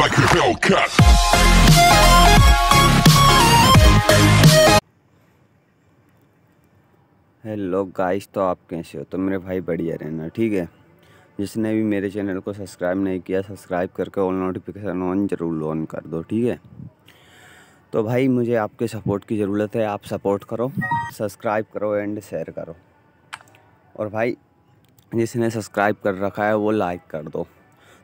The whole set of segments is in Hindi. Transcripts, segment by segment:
like a cut. Hello guys तो आप कैसे हो तो मेरे भाई बढ़िया रहना ठीक है जिसने भी मेरे चैनल को सब्सक्राइब नहीं किया सब्सक्राइब करके ऑल नोटिफिकेशन ऑन जरूर ऑन कर दो ठीक है तो भाई मुझे आपके सपोर्ट की ज़रूरत है आप सपोर्ट करो सब्सक्राइब करो एंड शेयर करो और भाई जिसने सब्सक्राइब कर रखा है वो लाइक कर दो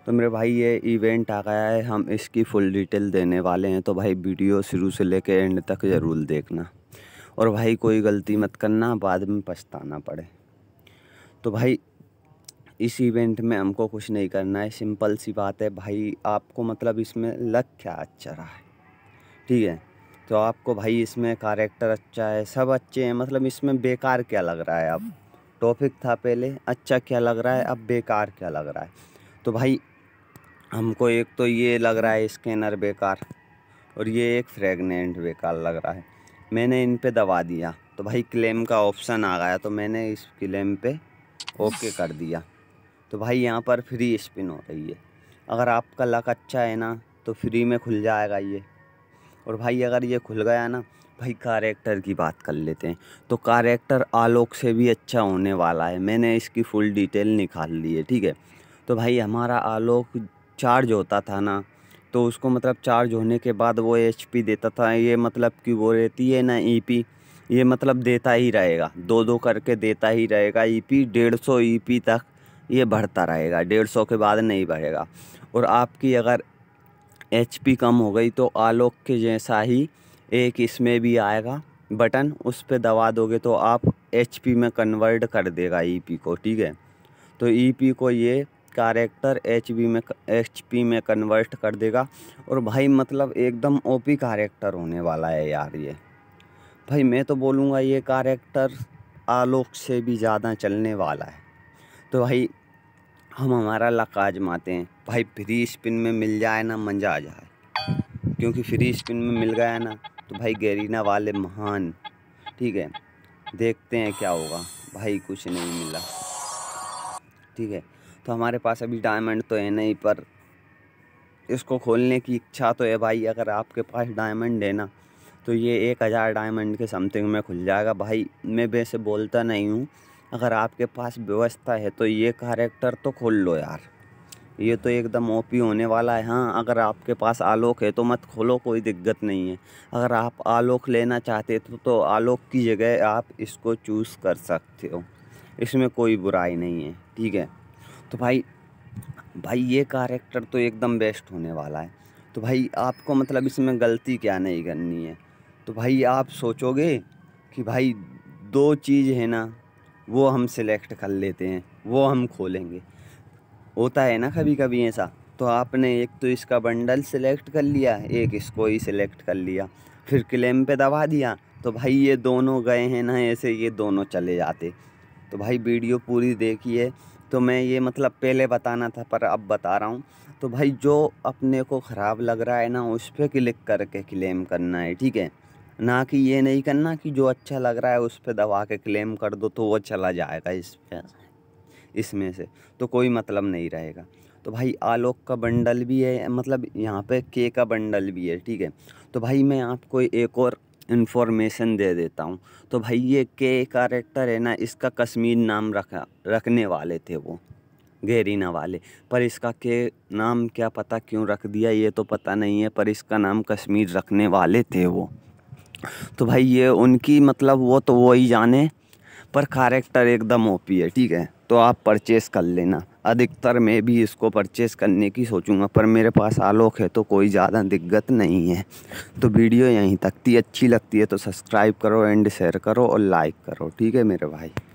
तो मेरे भाई ये इवेंट आ गया है हम इसकी फुल डिटेल देने वाले हैं तो भाई वीडियो शुरू से लेके एंड तक ज़रूर देखना और भाई कोई गलती मत करना बाद में पछताना पड़े तो भाई इस इवेंट में हमको कुछ नहीं करना है सिंपल सी बात है भाई आपको मतलब इसमें लग क्या अच्छा रहा है ठीक है तो आपको भाई इसमें कैरेक्टर अच्छा है सब अच्छे हैं मतलब इसमें बेकार क्या लग रहा है अब टॉपिक था पहले अच्छा क्या लग रहा है अब बेकार क्या लग रहा है तो भाई हमको एक तो ये लग रहा है स्कैनर बेकार और ये एक फ्रेगनेंट बेकार लग रहा है मैंने इन पे दबा दिया तो भाई क्लेम का ऑप्शन आ गया तो मैंने इस क्लेम पे ओके कर दिया तो भाई यहाँ पर फ्री स्पिन हो रही है अगर आपका लक अच्छा है ना तो फ्री में खुल जाएगा ये और भाई अगर ये खुल गया ना भाई कारेक्टर की बात कर लेते हैं तो कारेक्टर आलोक से भी अच्छा होने वाला है मैंने इसकी फुल डिटेल निकाल ली है ठीक है तो भाई हमारा आलोक चार्ज होता था ना तो उसको मतलब चार्ज होने के बाद वो एच देता था ये मतलब कि वो रहती है ना ई e ये मतलब देता ही रहेगा दो दो करके देता ही रहेगा ई e पी डेढ़ सौ ई e पी तक ये बढ़ता रहेगा डेढ़ सौ के बाद नहीं बढ़ेगा और आपकी अगर एच पी कम हो गई तो आलोक के जैसा ही एक इसमें भी आएगा बटन उस पर दबा दोगे तो आप एच पी में कन्वर्ट कर देगा ई पी को ठीक है तो ई पी को ये कैरेक्टर एच बी में एच पी में कन्वर्ट कर देगा और भाई मतलब एकदम ओपी कैरेक्टर होने वाला है यार ये भाई मैं तो बोलूँगा ये कैरेक्टर आलोक से भी ज़्यादा चलने वाला है तो भाई हम हमारा लक आजमाते हैं भाई फ्री स्पिन में मिल जाए ना मजा आ जाए क्योंकि फ्री स्पिन में मिल गया ना तो भाई गरीना वाले महान ठीक है देखते हैं क्या होगा भाई कुछ नहीं मिला ठीक है तो हमारे पास अभी डायमंड तो है नहीं पर इसको खोलने की इच्छा तो है भाई अगर आपके पास डायमंड है ना तो ये एक हज़ार डायमंड के समथिंग में खुल जाएगा भाई मैं वैसे बोलता नहीं हूँ अगर आपके पास व्यवस्था है तो ये कैरेक्टर तो खोल लो यार ये तो एकदम ओपी होने वाला है हाँ अगर आपके पास आलोक है तो मत खोलो कोई दिक्कत नहीं है अगर आप आलोक लेना चाहते तो तो आलोक की जगह आप इसको चूज़ कर सकते हो इसमें कोई बुराई नहीं है ठीक है तो भाई भाई ये कैरेक्टर तो एकदम बेस्ट होने वाला है तो भाई आपको मतलब इसमें गलती क्या नहीं करनी है तो भाई आप सोचोगे कि भाई दो चीज़ है ना वो हम सिलेक्ट कर लेते हैं वो हम खोलेंगे होता है ना कभी कभी ऐसा तो आपने एक तो इसका बंडल सिलेक्ट कर लिया एक इसको ही सिलेक्ट कर लिया फिर क्लेम पे दबा दिया तो भाई ये दोनों गए हैं ना ऐसे ये दोनों चले जाते तो भाई वीडियो पूरी देखिए तो मैं ये मतलब पहले बताना था पर अब बता रहा हूँ तो भाई जो अपने को ख़राब लग रहा है ना उस पर क्लिक करके क्लेम करना है ठीक है ना कि ये नहीं करना कि जो अच्छा लग रहा है उस पर दबा के क्लेम कर दो तो वो चला जाएगा इस पर इसमें से तो कोई मतलब नहीं रहेगा तो भाई आलोक का बंडल भी है मतलब यहाँ पे के का बंडल भी है ठीक है तो भाई मैं आपको एक और इन्फॉर्मेशन दे देता हूँ तो भाई ये के कैरेक्टर है ना इसका कश्मीर नाम रखा रखने वाले थे वो गहरीना वाले पर इसका के नाम क्या पता क्यों रख दिया ये तो पता नहीं है पर इसका नाम कश्मीर रखने वाले थे वो तो भाई ये उनकी मतलब वो तो वो ही जाने पर कैरेक्टर एकदम ओपी है ठीक है तो आप परचेस कर लेना अधिकतर मैं भी इसको परचेस करने की सोचूंगा पर मेरे पास आलोक है तो कोई ज़्यादा दिक्कत नहीं है तो वीडियो यहीं तक थी अच्छी लगती है तो सब्सक्राइब करो एंड शेयर करो और लाइक करो ठीक है मेरे भाई